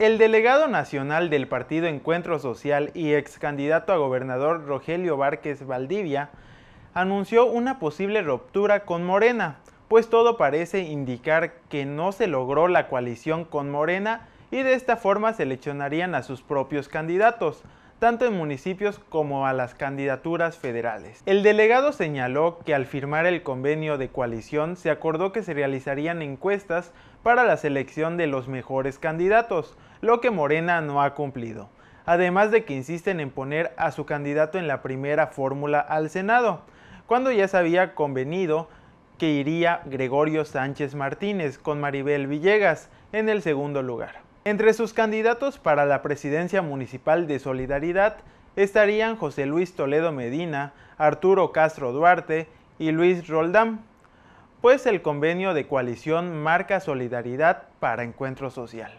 El delegado nacional del Partido Encuentro Social y ex candidato a gobernador Rogelio Várquez Valdivia anunció una posible ruptura con Morena, pues todo parece indicar que no se logró la coalición con Morena y de esta forma seleccionarían a sus propios candidatos tanto en municipios como a las candidaturas federales. El delegado señaló que al firmar el convenio de coalición se acordó que se realizarían encuestas para la selección de los mejores candidatos, lo que Morena no ha cumplido, además de que insisten en poner a su candidato en la primera fórmula al Senado, cuando ya se había convenido que iría Gregorio Sánchez Martínez con Maribel Villegas en el segundo lugar. Entre sus candidatos para la presidencia municipal de Solidaridad estarían José Luis Toledo Medina, Arturo Castro Duarte y Luis Roldán, pues el convenio de coalición marca solidaridad para encuentro social.